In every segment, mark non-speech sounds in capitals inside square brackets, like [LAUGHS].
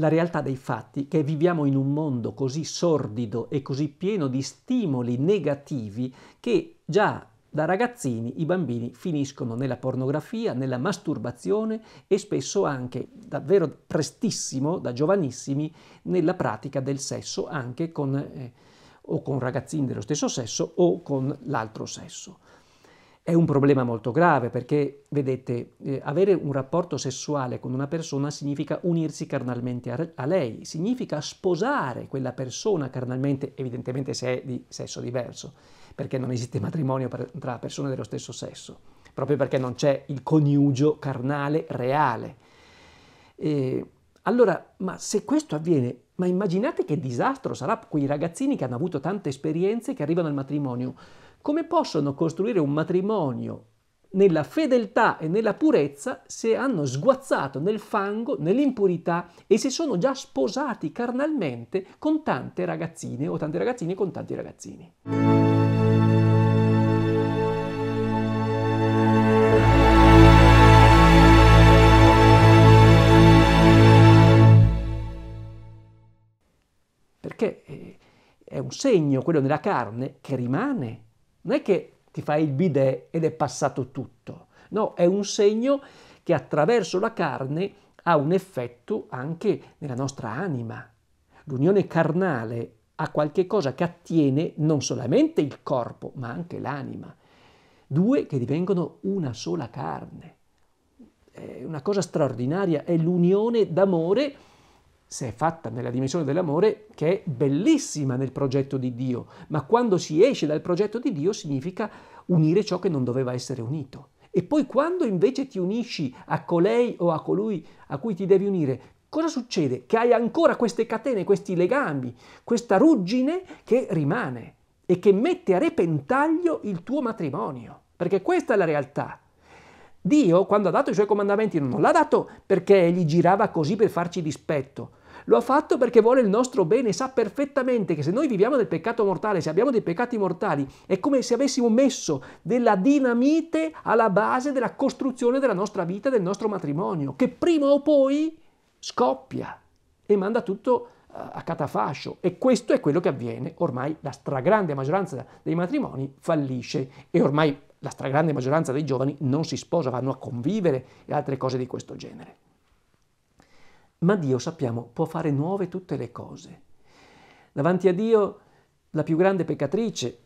la realtà dei fatti che viviamo in un mondo così sordido e così pieno di stimoli negativi che già da ragazzini i bambini finiscono nella pornografia, nella masturbazione e spesso anche, davvero prestissimo, da giovanissimi, nella pratica del sesso anche con, eh, o con ragazzini dello stesso sesso o con l'altro sesso. È un problema molto grave perché, vedete, eh, avere un rapporto sessuale con una persona significa unirsi carnalmente a, a, lei, significa sposare quella persona carnalmente, evidentemente se è di sesso diverso, perché non esiste [LAUGHS] matrimonio per, tra persone dello stesso sesso, proprio perché non c'è il coniugio carnale reale. E, allora, ma se questo avviene, ma immaginate che disastro sarà quei ragazzini che hanno avuto tante esperienze che arrivano al matrimonio come possono costruire un matrimonio nella fedeltà e nella purezza se hanno sguazzato nel fango, nell'impurità e si sono già sposati carnalmente con tante ragazzine o tanti ragazzini con tanti ragazzini. Perché eh, è un segno, quello della carne, che rimane non è che ti fai il bidet ed è passato tutto. No, è un segno che attraverso la carne ha un effetto anche nella nostra anima. L'unione carnale ha qualche cosa che attiene non solamente il corpo, ma anche l'anima. Due che divengono una sola carne. È una cosa straordinaria, è l'unione d'amore se è fatta nella dimensione dell'amore, che è bellissima nel progetto di Dio, ma quando si esce dal progetto di Dio significa unire ciò che non doveva essere unito. E poi quando invece ti unisci a colei o a colui a cui ti devi unire, cosa succede? Che hai ancora queste catene, questi legami, questa ruggine che rimane e che mette a repentaglio il tuo matrimonio, perché questa è la realtà. Dio, quando ha dato i suoi comandamenti, non l'ha dato perché gli girava così per farci dispetto, lo ha fatto perché vuole il nostro bene, sa perfettamente che se noi viviamo del peccato mortale, se abbiamo dei peccati mortali, è come se avessimo messo della dinamite alla base della costruzione della nostra vita, del nostro matrimonio, che prima o poi scoppia e manda tutto eh, a catafascio e questo è quello che avviene ormai la stragrande maggioranza dei matrimoni fallisce e ormai la stragrande maggioranza dei giovani non si sposa, vanno a convivere e altre cose di questo genere ma Dio, sappiamo, può fare nuove tutte le cose. Davanti a Dio la più grande peccatrice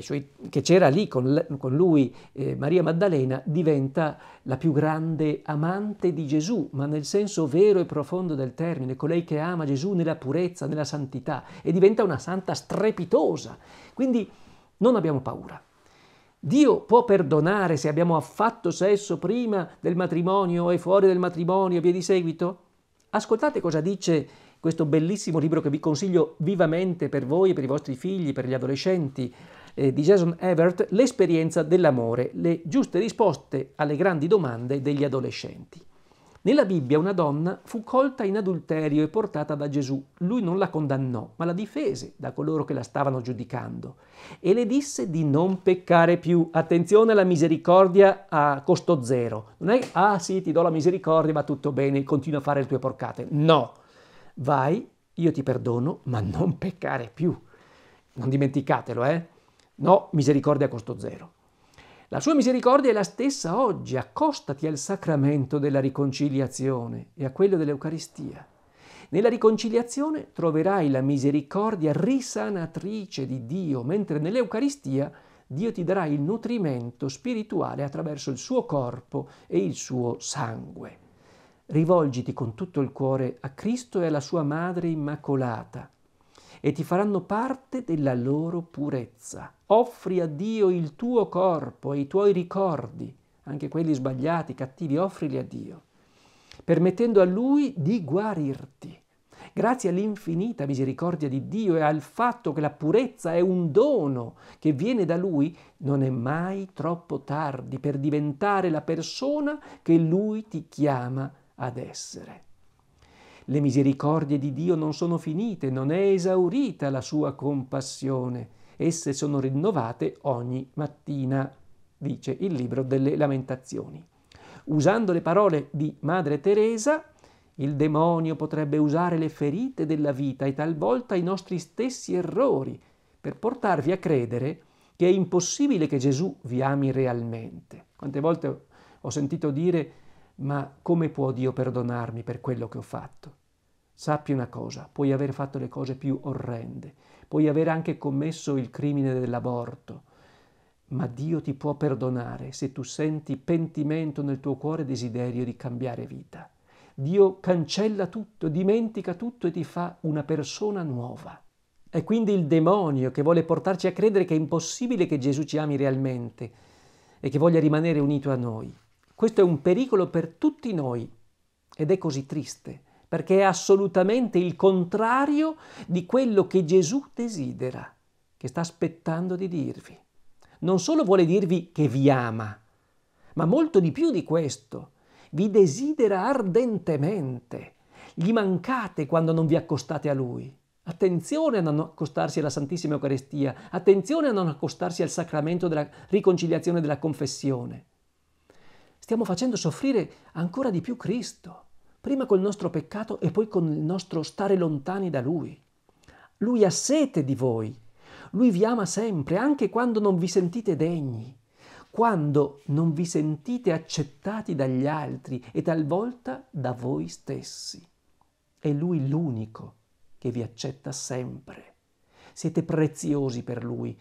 suoi, che c'era lì con, con lui, eh, Maria Maddalena, diventa la più grande amante di Gesù, ma nel senso vero e profondo del termine, colei che ama Gesù nella purezza, nella santità, e diventa una santa strepitosa. Quindi non abbiamo paura. Dio può perdonare se abbiamo affatto sesso prima del matrimonio e fuori del matrimonio e via di seguito? Ascoltate cosa dice questo bellissimo libro che vi consiglio vivamente per voi, per i vostri figli, per gli adolescenti, eh, di Jason Evert, L'esperienza dell'amore, le giuste risposte alle grandi domande degli adolescenti. Nella Bibbia una donna fu colta in adulterio e portata da Gesù. Lui non la condannò, ma la difese da coloro che la stavano giudicando e le disse di non peccare più. Attenzione alla misericordia a costo zero. Non è ah sì, ti do la misericordia, va tutto bene, continua a fare le tue porcate. No. Vai, io ti perdono, ma non peccare più. Non dimenticatelo, eh? No, misericordia a costo zero. La sua misericordia è la stessa oggi. Accostati al sacramento della riconciliazione e a quello dell'Eucaristia. Nella riconciliazione troverai la misericordia risanatrice di Dio, mentre nell'Eucaristia Dio ti darà il nutrimento spirituale attraverso il suo corpo e il suo sangue. Rivolgiti con tutto il cuore a Cristo e alla sua Madre Immacolata e ti faranno parte della loro purezza offri a Dio il tuo corpo e i tuoi ricordi, anche quelli sbagliati, cattivi, offrili a Dio, permettendo a Lui di guarirti. Grazie all'infinita misericordia di Dio e al fatto che la purezza è un dono che viene da Lui, non è mai troppo tardi per diventare la persona che Lui ti chiama ad essere. Le misericordie di Dio non sono finite, non è esaurita la sua compassione Esse sono rinnovate ogni mattina, dice il libro delle lamentazioni. Usando le parole di Madre Teresa, il demonio potrebbe usare le ferite della vita e talvolta i nostri stessi errori per portarvi a credere che è impossibile che Gesù vi ami realmente. Quante volte ho sentito dire ma come può Dio perdonarmi per quello che ho fatto? Sappi una cosa, puoi aver fatto le cose più orrende, puoi aver anche commesso il crimine dell'aborto, ma Dio ti può perdonare se tu senti pentimento nel tuo cuore e desiderio di cambiare vita. Dio cancella tutto, dimentica tutto e ti fa una persona nuova. È quindi il demonio che vuole portarci a credere che è impossibile che Gesù ci ami realmente e che voglia rimanere unito a noi. Questo è un pericolo per tutti noi ed è così triste perché è assolutamente il contrario di quello che Gesù desidera, che sta aspettando di dirvi. Non solo vuole dirvi che vi ama, ma molto di più di questo, vi desidera ardentemente. Gli mancate quando non vi accostate a Lui. Attenzione a non accostarsi alla Santissima Eucaristia, attenzione a non accostarsi al sacramento della riconciliazione della confessione. Stiamo facendo soffrire ancora di più Cristo prima col nostro peccato e poi con il nostro stare lontani da Lui. Lui ha sete di voi, Lui vi ama sempre, anche quando non vi sentite degni, quando non vi sentite accettati dagli altri e talvolta da voi stessi. È Lui l'unico che vi accetta sempre. Siete preziosi per Lui.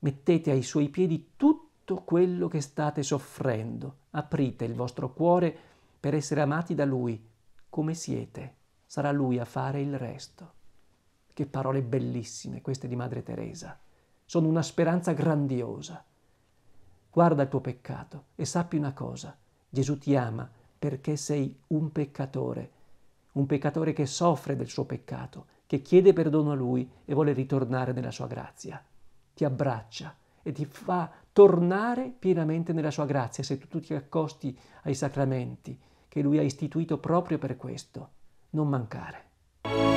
Mettete ai Suoi piedi tutto quello che state soffrendo. Aprite il vostro cuore per essere amati da Lui come siete. Sarà Lui a fare il resto. Che parole bellissime queste di Madre Teresa. Sono una speranza grandiosa. Guarda il tuo peccato e sappi una cosa. Gesù ti ama perché sei un peccatore, un peccatore che soffre del suo peccato, che chiede perdono a Lui e vuole ritornare nella sua grazia. Ti abbraccia e ti fa tornare pienamente nella sua grazia se tu, ti accosti ai sacramenti, che lui ha istituito proprio per questo, non mancare.